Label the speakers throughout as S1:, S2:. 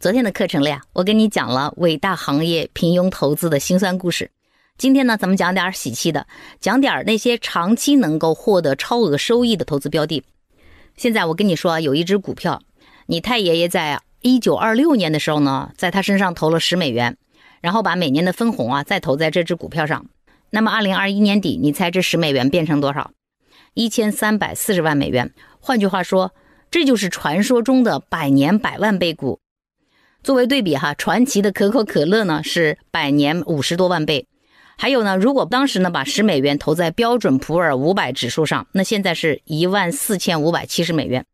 S1: 昨天的课程里啊，我跟你讲了伟大行业平庸投资的辛酸故事。今天呢，咱们讲点喜气的，讲点儿那些长期能够获得超额收益的投资标的。现在我跟你说，有一只股票，你太爷爷在1926年的时候呢，在他身上投了十美元，然后把每年的分红啊再投在这只股票上。那么2021年底，你猜这十美元变成多少？一千三百四十万美元。换句话说，这就是传说中的百年百万倍股。作为对比哈，传奇的可口可乐呢是百年五十多万倍，还有呢，如果当时呢把十美元投在标准普尔五百指数上，那现在是一万四千五百七十美元。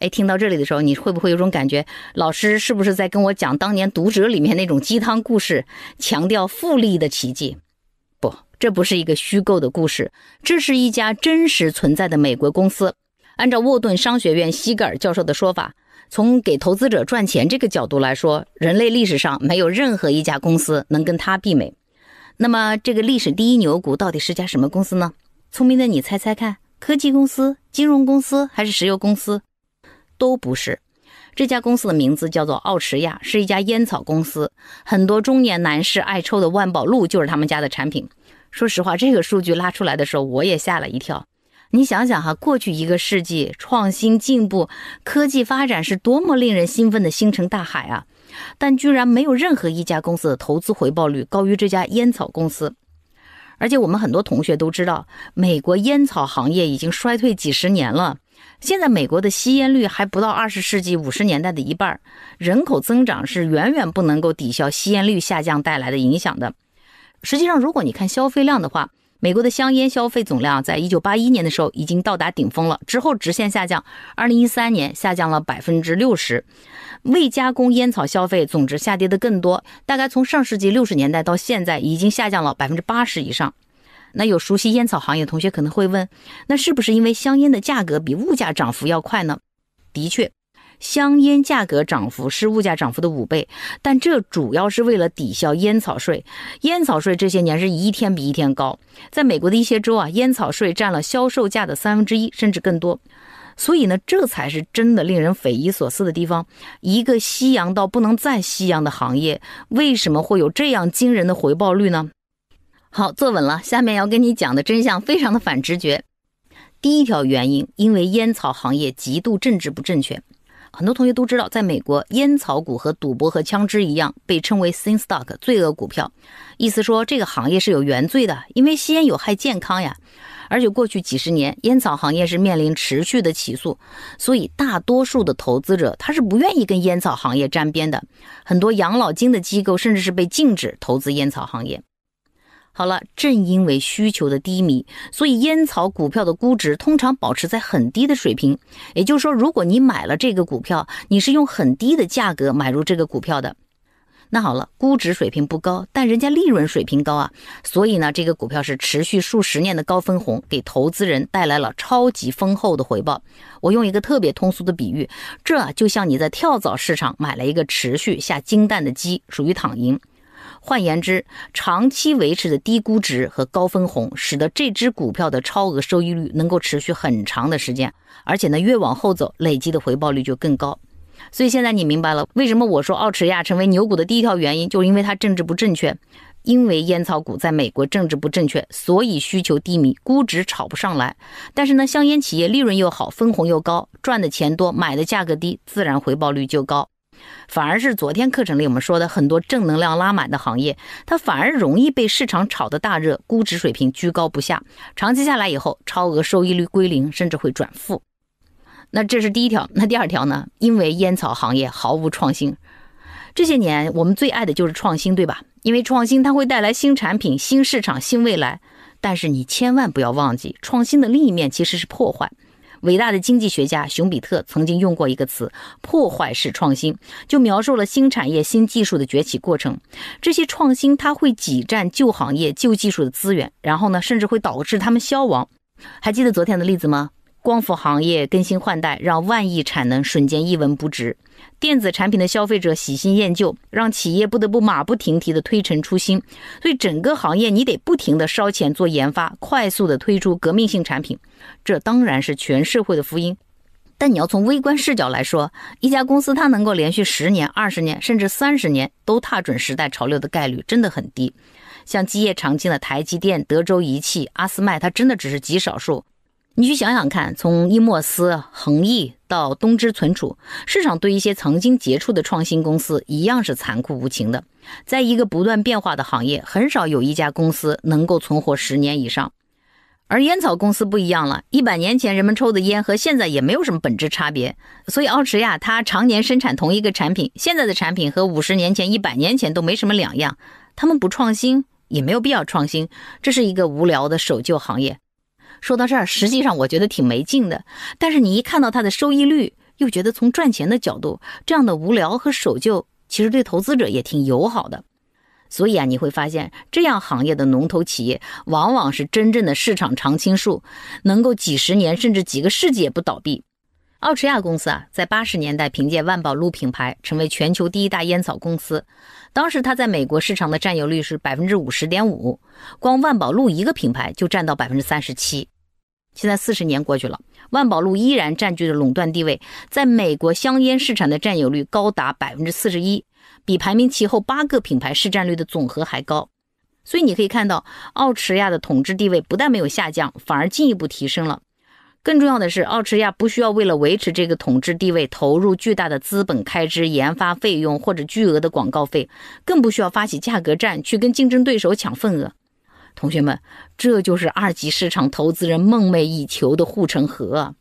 S1: 哎，听到这里的时候，你会不会有种感觉，老师是不是在跟我讲当年《读者》里面那种鸡汤故事，强调复利的奇迹？不，这不是一个虚构的故事，这是一家真实存在的美国公司。按照沃顿商学院西格尔教授的说法。从给投资者赚钱这个角度来说，人类历史上没有任何一家公司能跟它媲美。那么，这个历史第一牛股到底是家什么公司呢？聪明的你猜猜看：科技公司、金融公司还是石油公司？都不是。这家公司的名字叫做奥驰亚，是一家烟草公司。很多中年男士爱抽的万宝路就是他们家的产品。说实话，这个数据拉出来的时候，我也吓了一跳。你想想哈，过去一个世纪，创新进步、科技发展是多么令人兴奋的星辰大海啊！但居然没有任何一家公司的投资回报率高于这家烟草公司。而且我们很多同学都知道，美国烟草行业已经衰退几十年了。现在美国的吸烟率还不到20世纪50年代的一半，人口增长是远远不能够抵消吸烟率下降带来的影响的。实际上，如果你看消费量的话，美国的香烟消费总量在一九八一年的时候已经到达顶峰了，之后直线下降。二零一三年下降了百分之六十，未加工烟草消费总值下跌的更多，大概从上世纪六十年代到现在已经下降了百分之八十以上。那有熟悉烟草行业的同学可能会问，那是不是因为香烟的价格比物价涨幅要快呢？的确。香烟价格涨幅是物价涨幅的五倍，但这主要是为了抵消烟草税。烟草税这些年是一天比一天高，在美国的一些州啊，烟草税占了销售价的三分之一甚至更多。所以呢，这才是真的令人匪夷所思的地方：一个夕阳到不能再夕阳的行业，为什么会有这样惊人的回报率呢？好，坐稳了，下面要跟你讲的真相非常的反直觉。第一条原因，因为烟草行业极度政治不正确。很多同学都知道，在美国，烟草股和赌博和枪支一样，被称为 sin stock 罪恶股票，意思说这个行业是有原罪的，因为吸烟有害健康呀。而且过去几十年，烟草行业是面临持续的起诉，所以大多数的投资者他是不愿意跟烟草行业沾边的。很多养老金的机构甚至是被禁止投资烟草行业。好了，正因为需求的低迷，所以烟草股票的估值通常保持在很低的水平。也就是说，如果你买了这个股票，你是用很低的价格买入这个股票的。那好了，估值水平不高，但人家利润水平高啊。所以呢，这个股票是持续数十年的高分红，给投资人带来了超级丰厚的回报。我用一个特别通俗的比喻，这就像你在跳蚤市场买了一个持续下金蛋的鸡，属于躺赢。换言之，长期维持的低估值和高分红，使得这只股票的超额收益率能够持续很长的时间，而且呢，越往后走，累积的回报率就更高。所以现在你明白了，为什么我说奥驰亚成为牛股的第一条原因，就是因为它政治不正确，因为烟草股在美国政治不正确，所以需求低迷，估值炒不上来。但是呢，香烟企业利润又好，分红又高，赚的钱多，买的价格低，自然回报率就高。反而是昨天课程里我们说的很多正能量拉满的行业，它反而容易被市场炒得大热，估值水平居高不下。长期下来以后，超额收益率归零，甚至会转负。那这是第一条。那第二条呢？因为烟草行业毫无创新，这些年我们最爱的就是创新，对吧？因为创新它会带来新产品、新市场、新未来。但是你千万不要忘记，创新的另一面其实是破坏。伟大的经济学家熊彼特曾经用过一个词“破坏式创新”，就描述了新产业、新技术的崛起过程。这些创新，它会挤占旧行业、旧技术的资源，然后呢，甚至会导致它们消亡。还记得昨天的例子吗？光伏行业更新换代，让万亿产能瞬间一文不值。电子产品的消费者喜新厌旧，让企业不得不马不停蹄地推陈出新，所以整个行业你得不停地烧钱做研发，快速地推出革命性产品。这当然是全社会的福音，但你要从微观视角来说，一家公司它能够连续十年、二十年甚至三十年都踏准时代潮流的概率真的很低。像基业长青的台积电、德州仪器、阿斯麦，它真的只是极少数。你去想想看，从伊莫斯、恒毅。到东芝存储，市场对一些曾经杰出的创新公司一样是残酷无情的。在一个不断变化的行业，很少有一家公司能够存活十年以上。而烟草公司不一样了，一百年前人们抽的烟和现在也没有什么本质差别。所以，奥驰呀，它常年生产同一个产品，现在的产品和五十年前、一百年前都没什么两样。他们不创新，也没有必要创新，这是一个无聊的守旧行业。说到这儿，实际上我觉得挺没劲的。但是你一看到它的收益率，又觉得从赚钱的角度，这样的无聊和守旧，其实对投资者也挺友好的。所以啊，你会发现，这样行业的龙头企业，往往是真正的市场常青树，能够几十年甚至几个世纪也不倒闭。奥驰亚公司啊，在八十年代凭借万宝路品牌成为全球第一大烟草公司，当时它在美国市场的占有率是百分之五十点五，光万宝路一个品牌就占到百分之三十七。现在四十年过去了，万宝路依然占据着垄断地位，在美国香烟市场的占有率高达百分之四十一，比排名其后八个品牌市占率的总和还高。所以你可以看到，奥驰亚的统治地位不但没有下降，反而进一步提升了。更重要的是，奥驰亚不需要为了维持这个统治地位投入巨大的资本开支、研发费用或者巨额的广告费，更不需要发起价格战去跟竞争对手抢份额。同学们，这就是二级市场投资人梦寐以求的护城河。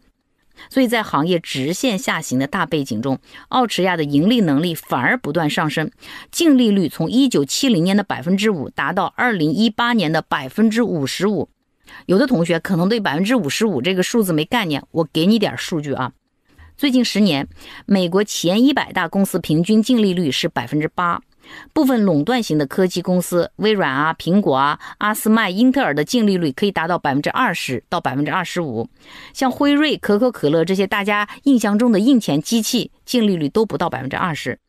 S1: 所以在行业直线下行的大背景中，奥驰亚的盈利能力反而不断上升，净利率从1970年的百分之五达到2018年的百分之五十五。有的同学可能对百分之五十五这个数字没概念，我给你点数据啊。最近十年，美国前一百大公司平均净利率是百分之八，部分垄断型的科技公司，微软啊、苹果啊、阿斯麦、英特尔的净利率可以达到百分之二十到百分之二十五，像辉瑞、可口可乐这些大家印象中的印钱机器，净利率都不到百分之二十。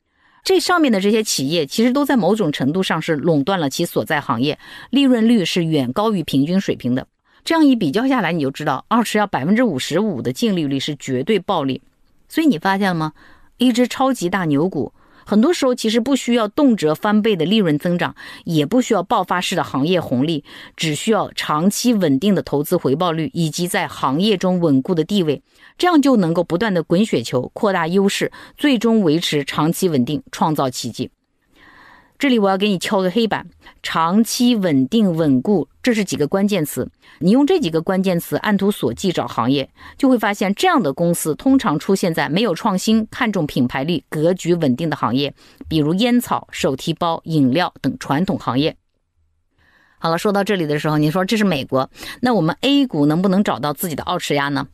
S1: 这上面的这些企业，其实都在某种程度上是垄断了其所在行业，利润率是远高于平均水平的。这样一比较下来，你就知道，二十要百分之五十五的净利率是绝对暴利。所以你发现了吗？一只超级大牛股。很多时候，其实不需要动辄翻倍的利润增长，也不需要爆发式的行业红利，只需要长期稳定的投资回报率以及在行业中稳固的地位，这样就能够不断的滚雪球，扩大优势，最终维持长期稳定，创造奇迹。这里我要给你敲个黑板：长期稳定稳固。这是几个关键词，你用这几个关键词按图索骥找行业，就会发现这样的公司通常出现在没有创新、看重品牌力、格局稳定的行业，比如烟草、手提包、饮料等传统行业。好了，说到这里的时候，你说这是美国，那我们 A 股能不能找到自己的奥驰亚呢？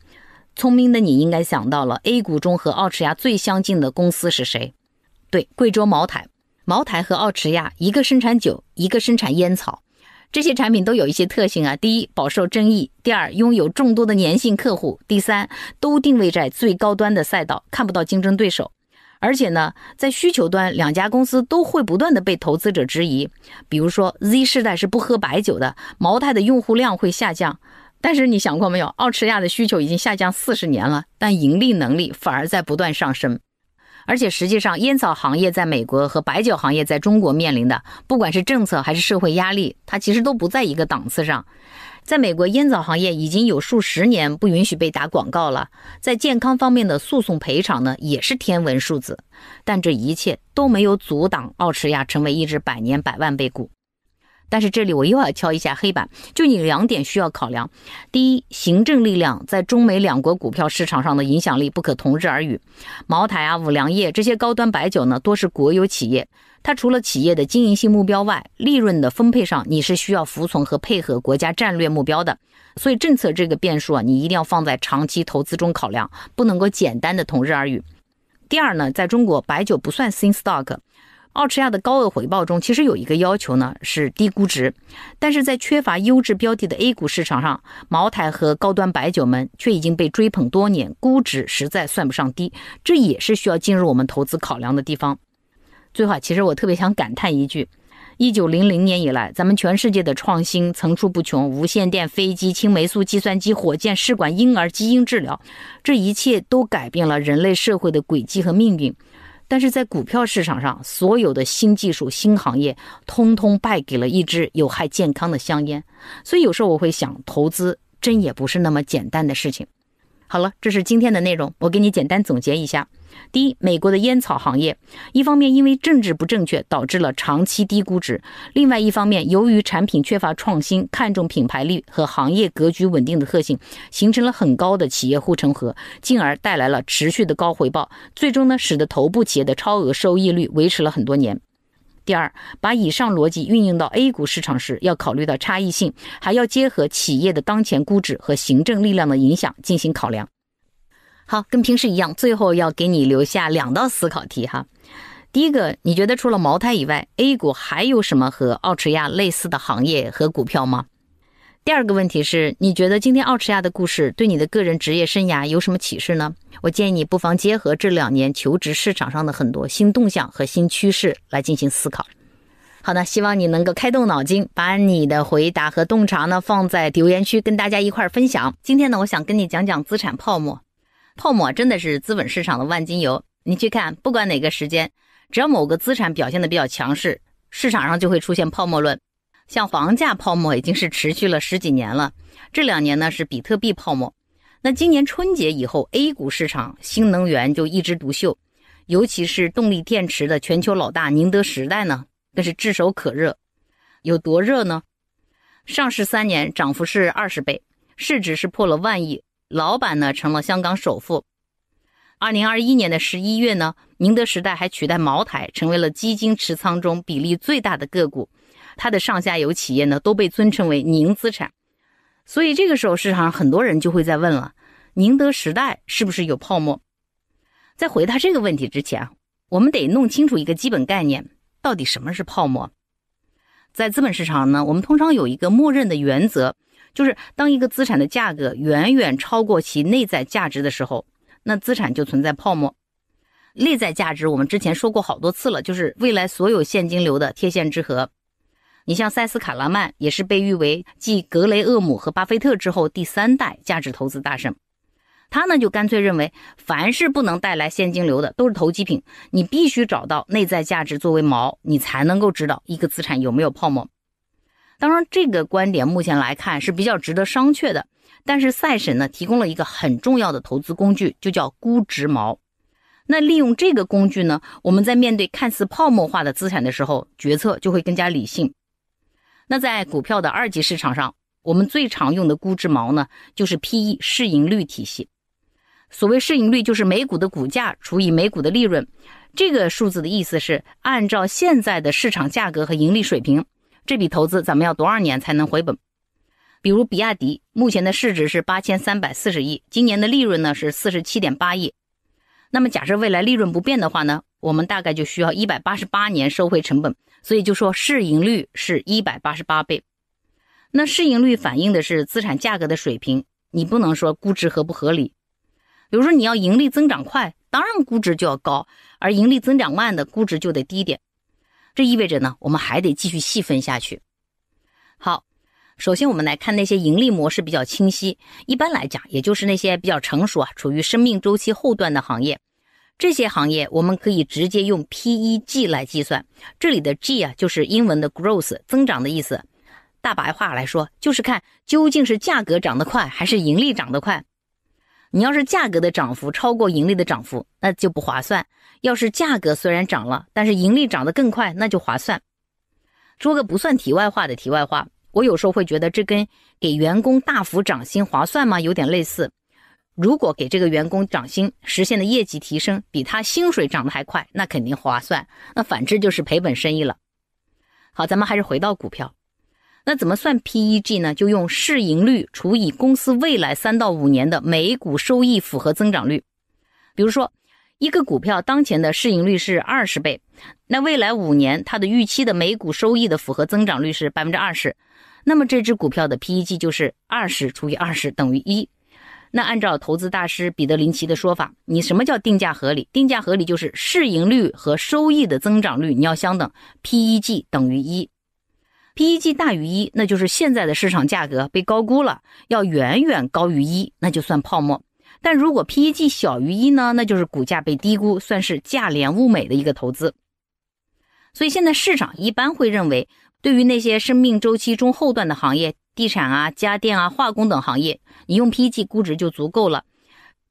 S1: 聪明的你应该想到了，A 股中和奥驰亚最相近的公司是谁？对，贵州茅台。茅台和奥驰亚一个生产酒，一个生产烟草。这些产品都有一些特性啊，第一，饱受争议；第二，拥有众多的粘性客户；第三，都定位在最高端的赛道，看不到竞争对手。而且呢，在需求端，两家公司都会不断的被投资者质疑。比如说，Z 世代是不喝白酒的，茅台的用户量会下降。但是你想过没有，奥驰亚的需求已经下降四十年了，但盈利能力反而在不断上升。而且实际上，烟草行业在美国和白酒行业在中国面临的，不管是政策还是社会压力，它其实都不在一个档次上。在美国，烟草行业已经有数十年不允许被打广告了，在健康方面的诉讼赔偿呢，也是天文数字。但这一切都没有阻挡奥驰亚成为一只百年百万倍股。但是这里我又要敲一下黑板，就你两点需要考量：第一，行政力量在中美两国股票市场上的影响力不可同日而语。茅台啊、五粮液这些高端白酒呢，多是国有企业，它除了企业的经营性目标外，利润的分配上你是需要服从和配合国家战略目标的。所以政策这个变数啊，你一定要放在长期投资中考量，不能够简单的同日而语。第二呢，在中国白酒不算新 stock。奥驰亚的高额回报中，其实有一个要求呢，是低估值。但是在缺乏优质标的的 A 股市场上，茅台和高端白酒们却已经被追捧多年，估值实在算不上低，这也是需要进入我们投资考量的地方。最后，其实我特别想感叹一句：，一九零零年以来，咱们全世界的创新层出不穷，无线电、飞机、青霉素、计算机、火箭、试管婴儿、基因治疗，这一切都改变了人类社会的轨迹和命运。但是在股票市场上，所有的新技术、新行业，通通败给了一支有害健康的香烟。所以有时候我会想，投资真也不是那么简单的事情。好了，这是今天的内容，我给你简单总结一下。第一，美国的烟草行业，一方面因为政治不正确导致了长期低估值；另外一方面，由于产品缺乏创新，看重品牌力和行业格局稳定的特性，形成了很高的企业护城河，进而带来了持续的高回报，最终呢，使得头部企业的超额收益率维持了很多年。第二，把以上逻辑运用到 A 股市场时，要考虑到差异性，还要结合企业的当前估值和行政力量的影响进行考量。好，跟平时一样，最后要给你留下两道思考题哈。第一个，你觉得除了茅台以外，A 股还有什么和奥驰亚类似的行业和股票吗？第二个问题是你觉得今天奥驰亚的故事对你的个人职业生涯有什么启示呢？我建议你不妨结合这两年求职市场上的很多新动向和新趋势来进行思考。好的，希望你能够开动脑筋，把你的回答和洞察呢放在留言区跟大家一块儿分享。今天呢，我想跟你讲讲资产泡沫。泡沫真的是资本市场的万金油。你去看，不管哪个时间，只要某个资产表现的比较强势，市场上就会出现泡沫论。像房价泡沫已经是持续了十几年了，这两年呢是比特币泡沫。那今年春节以后，A 股市场新能源就一枝独秀，尤其是动力电池的全球老大宁德时代呢更是炙手可热。有多热呢？上市三年涨幅是二十倍，市值是破了万亿。老板呢成了香港首富。二零二一年的十一月呢，宁德时代还取代茅台成为了基金持仓中比例最大的个股。它的上下游企业呢都被尊称为宁资产。所以这个时候，市场上很多人就会在问了：宁德时代是不是有泡沫？在回答这个问题之前，我们得弄清楚一个基本概念：到底什么是泡沫？在资本市场呢，我们通常有一个默认的原则。就是当一个资产的价格远远超过其内在价值的时候，那资产就存在泡沫。内在价值我们之前说过好多次了，就是未来所有现金流的贴现之和。你像塞斯·卡拉曼也是被誉为继格雷厄姆和巴菲特之后第三代价值投资大圣，他呢就干脆认为，凡是不能带来现金流的都是投机品，你必须找到内在价值作为锚，你才能够知道一个资产有没有泡沫。当然，这个观点目前来看是比较值得商榷的。但是，赛审呢提供了一个很重要的投资工具，就叫估值锚。那利用这个工具呢，我们在面对看似泡沫化的资产的时候，决策就会更加理性。那在股票的二级市场上，我们最常用的估值锚呢，就是 P E 市盈率体系。所谓市盈率，就是每股的股价除以每股的利润。这个数字的意思是，按照现在的市场价格和盈利水平。这笔投资咱们要多少年才能回本？比如比亚迪目前的市值是八千三百四十亿，今年的利润呢是四十七点八亿。那么假设未来利润不变的话呢，我们大概就需要一百八十八年收回成本。所以就说市盈率是一百八十八倍。那市盈率反映的是资产价格的水平，你不能说估值合不合理。比如说你要盈利增长快，当然估值就要高；而盈利增长慢的，估值就得低点。这意味着呢，我们还得继续细分下去。好，首先我们来看那些盈利模式比较清晰，一般来讲，也就是那些比较成熟啊，处于生命周期后段的行业。这些行业我们可以直接用 PEG 来计算，这里的 G 啊就是英文的 growth 增长的意思。大白话来说，就是看究竟是价格涨得快，还是盈利涨得快。你要是价格的涨幅超过盈利的涨幅，那就不划算；要是价格虽然涨了，但是盈利涨得更快，那就划算。说个不算题外话的题外话，我有时候会觉得这跟给员工大幅涨薪划算吗？有点类似。如果给这个员工涨薪实现的业绩提升比他薪水涨得还快，那肯定划算；那反之就是赔本生意了。好，咱们还是回到股票。那怎么算 PEG 呢？就用市盈率除以公司未来三到五年的每股收益复合增长率。比如说，一个股票当前的市盈率是二十倍，那未来五年它的预期的每股收益的复合增长率是百分之二十，那么这只股票的 PEG 就是二十除以二十等于一。那按照投资大师彼得林奇的说法，你什么叫定价合理？定价合理就是市盈率和收益的增长率你要相等，PEG 等于一。PEG 大于一，那就是现在的市场价格被高估了，要远远高于一，那就算泡沫。但如果 PEG 小于一呢，那就是股价被低估，算是价廉物美的一个投资。所以现在市场一般会认为，对于那些生命周期中后段的行业，地产啊、家电啊、化工等行业，你用 PEG 估值就足够了。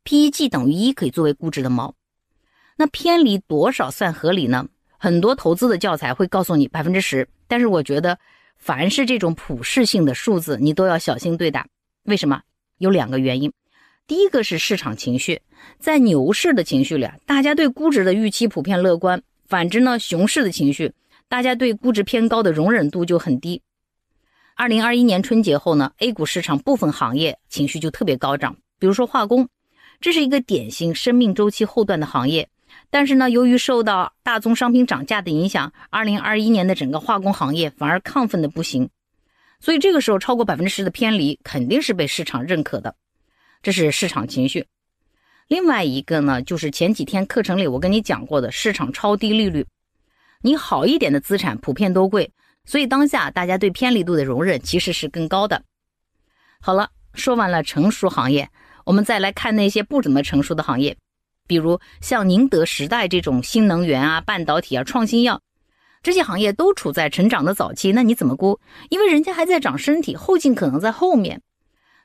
S1: PEG 等于一可以作为估值的锚。那偏离多少算合理呢？很多投资的教材会告诉你百分之十，但是我觉得。凡是这种普世性的数字，你都要小心对待。为什么？有两个原因。第一个是市场情绪，在牛市的情绪里，大家对估值的预期普遍乐观；反之呢，熊市的情绪，大家对估值偏高的容忍度就很低。二零二一年春节后呢，A 股市场部分行业情绪就特别高涨，比如说化工，这是一个典型生命周期后段的行业。但是呢，由于受到大宗商品涨价的影响，二零二一年的整个化工行业反而亢奋的不行，所以这个时候超过百分之十的偏离肯定是被市场认可的，这是市场情绪。另外一个呢，就是前几天课程里我跟你讲过的市场超低利率，你好一点的资产普遍都贵，所以当下大家对偏离度的容忍其实是更高的。好了，说完了成熟行业，我们再来看那些不怎么成熟的行业。比如像宁德时代这种新能源啊、半导体啊、创新药这些行业都处在成长的早期，那你怎么估？因为人家还在长身体，后劲可能在后面，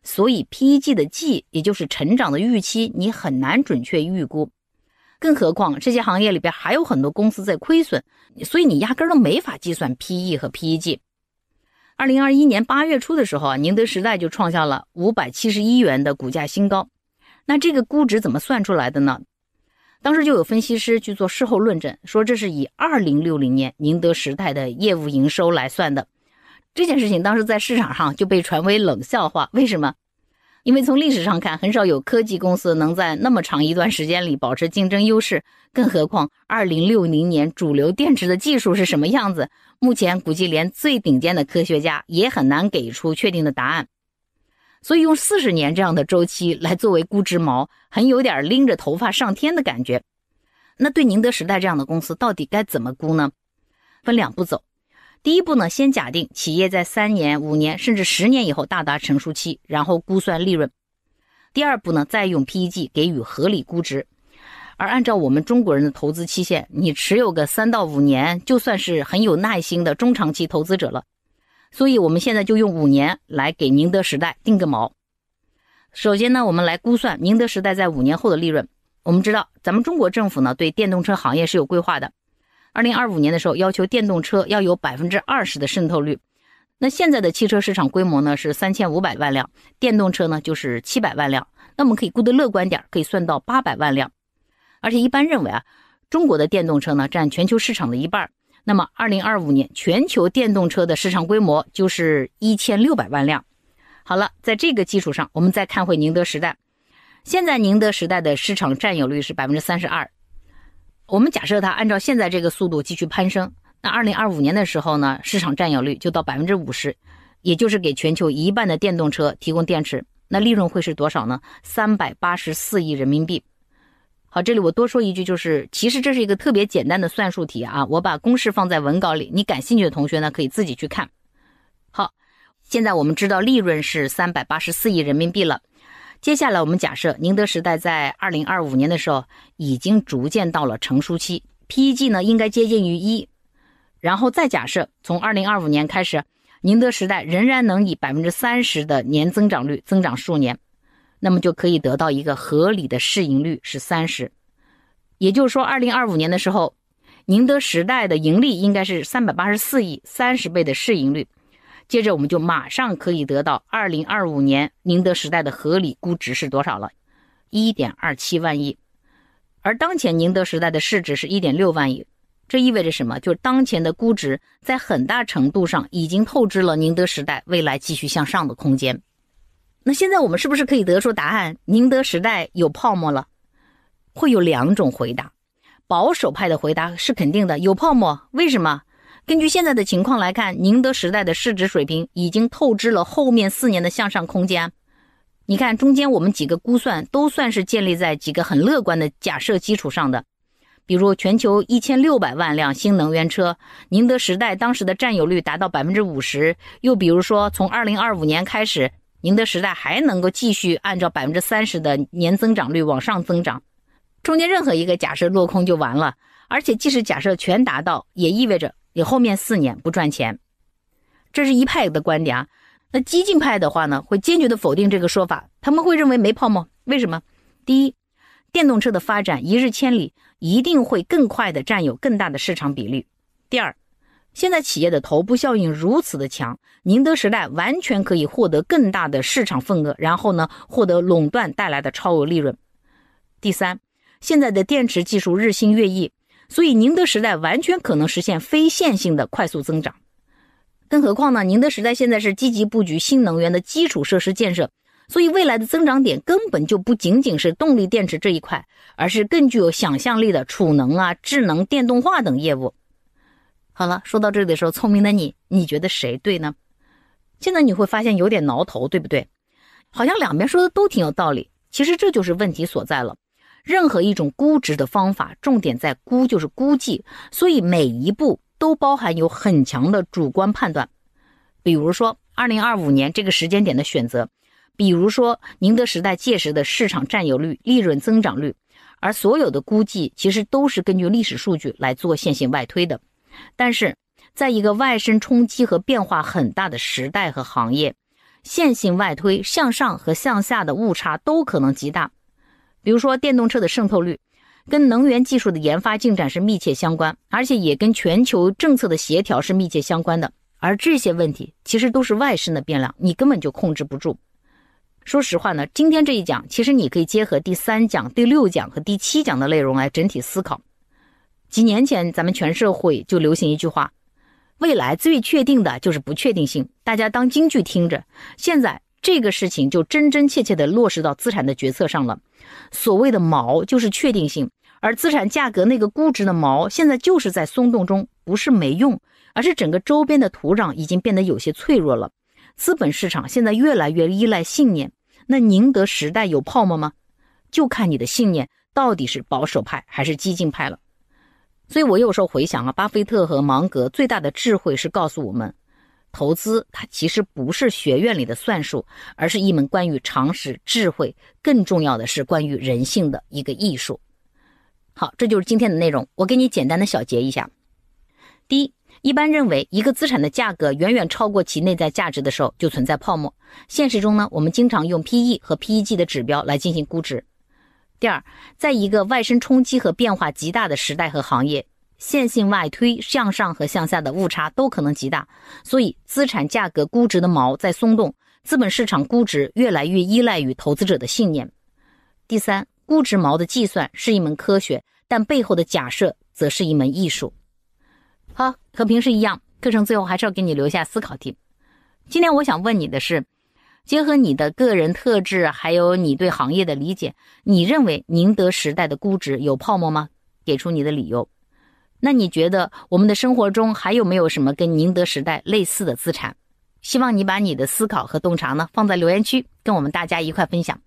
S1: 所以 PEG 的 G 也就是成长的预期你很难准确预估。更何况这些行业里边还有很多公司在亏损，所以你压根都没法计算 PE 和 PEG。二零二一年八月初的时候啊，宁德时代就创下了五百七十一元的股价新高，那这个估值怎么算出来的呢？当时就有分析师去做事后论证，说这是以二零六零年宁德时代的业务营收来算的。这件事情当时在市场上就被传为冷笑话。为什么？因为从历史上看，很少有科技公司能在那么长一段时间里保持竞争优势。更何况二零六零年主流电池的技术是什么样子？目前估计连最顶尖的科学家也很难给出确定的答案。所以用四十年这样的周期来作为估值锚，很有点拎着头发上天的感觉。那对宁德时代这样的公司，到底该怎么估呢？分两步走。第一步呢，先假定企业在三年、五年甚至十年以后到达成熟期，然后估算利润。第二步呢，再用 PEG 给予合理估值。而按照我们中国人的投资期限，你持有个三到五年，就算是很有耐心的中长期投资者了。所以，我们现在就用五年来给宁德时代定个锚。首先呢，我们来估算宁德时代在五年后的利润。我们知道，咱们中国政府呢对电动车行业是有规划的。二零二五年的时候，要求电动车要有百分之二十的渗透率。那现在的汽车市场规模呢是三千五百万辆，电动车呢就是七百万辆。那我们可以估得乐观点，可以算到八百万辆。而且一般认为啊，中国的电动车呢占全球市场的一半那么，二零二五年全球电动车的市场规模就是一千六百万辆。好了，在这个基础上，我们再看回宁德时代。现在宁德时代的市场占有率是百分之三十二。我们假设它按照现在这个速度继续攀升，那二零二五年的时候呢，市场占有率就到百分之五十，也就是给全球一半的电动车提供电池。那利润会是多少呢？三百八十四亿人民币。好，这里我多说一句，就是其实这是一个特别简单的算术题啊。我把公式放在文稿里，你感兴趣的同学呢可以自己去看。好，现在我们知道利润是三百八十四亿人民币了。接下来我们假设宁德时代在二零二五年的时候已经逐渐到了成熟期，PEG 呢应该接近于一，然后再假设从二零二五年开始，宁德时代仍然能以百分之三十的年增长率增长数年。那么就可以得到一个合理的市盈率是三十，也就是说，二零二五年的时候，宁德时代的盈利应该是三百八十四亿，三十倍的市盈率。接着，我们就马上可以得到二零二五年宁德时代的合理估值是多少了，一点二七万亿。而当前宁德时代的市值是一点六万亿，这意味着什么？就是当前的估值在很大程度上已经透支了宁德时代未来继续向上的空间。那现在我们是不是可以得出答案？宁德时代有泡沫了，会有两种回答。保守派的回答是肯定的，有泡沫。为什么？根据现在的情况来看，宁德时代的市值水平已经透支了后面四年的向上空间。你看，中间我们几个估算都算是建立在几个很乐观的假设基础上的，比如全球一千六百万辆新能源车，宁德时代当时的占有率达到百分之五十；又比如说，从二零二五年开始。您的时代还能够继续按照百分之三十的年增长率往上增长，中间任何一个假设落空就完了。而且，即使假设全达到，也意味着你后面四年不赚钱。这是一派的观点啊。那激进派的话呢，会坚决的否定这个说法。他们会认为没泡沫。为什么？第一，电动车的发展一日千里，一定会更快的占有更大的市场比例。第二。现在企业的头部效应如此的强，宁德时代完全可以获得更大的市场份额，然后呢获得垄断带来的超额利润。第三，现在的电池技术日新月异，所以宁德时代完全可能实现非线性的快速增长。更何况呢，宁德时代现在是积极布局新能源的基础设施建设，所以未来的增长点根本就不仅仅是动力电池这一块，而是更具有想象力的储能啊、智能电动化等业务。好了，说到这里的时候，聪明的你，你觉得谁对呢？现在你会发现有点挠头，对不对？好像两边说的都挺有道理。其实这就是问题所在了。任何一种估值的方法，重点在估，就是估计，所以每一步都包含有很强的主观判断。比如说，二零二五年这个时间点的选择，比如说宁德时代届时的市场占有率、利润增长率，而所有的估计其实都是根据历史数据来做线性外推的。但是，在一个外生冲击和变化很大的时代和行业，线性外推向上和向下的误差都可能极大。比如说，电动车的渗透率，跟能源技术的研发进展是密切相关，而且也跟全球政策的协调是密切相关的。而这些问题其实都是外生的变量，你根本就控制不住。说实话呢，今天这一讲，其实你可以结合第三讲、第六讲和第七讲的内容来整体思考。几年前，咱们全社会就流行一句话：“未来最确定的就是不确定性。”大家当京剧听着。现在这个事情就真真切切的落实到资产的决策上了。所谓的锚就是确定性，而资产价格那个估值的锚现在就是在松动中，不是没用，而是整个周边的土壤已经变得有些脆弱了。资本市场现在越来越依赖信念。那宁德时代有泡沫吗？就看你的信念到底是保守派还是激进派了。所以，我有时候回想啊，巴菲特和芒格最大的智慧是告诉我们，投资它其实不是学院里的算术，而是一门关于常识、智慧，更重要的是关于人性的一个艺术。好，这就是今天的内容，我给你简单的小结一下。第一，一般认为一个资产的价格远远超过其内在价值的时候，就存在泡沫。现实中呢，我们经常用 PE 和 PEG 的指标来进行估值。第二，在一个外生冲击和变化极大的时代和行业，线性外推向上和向下的误差都可能极大，所以资产价格估值的锚在松动，资本市场估值越来越依赖于投资者的信念。第三，估值锚的计算是一门科学，但背后的假设则是一门艺术。好，和平时一样，课程最后还是要给你留下思考题。今天我想问你的是。结合你的个人特质，还有你对行业的理解，你认为宁德时代的估值有泡沫吗？给出你的理由。那你觉得我们的生活中还有没有什么跟宁德时代类似的资产？希望你把你的思考和洞察呢放在留言区，跟我们大家一块分享。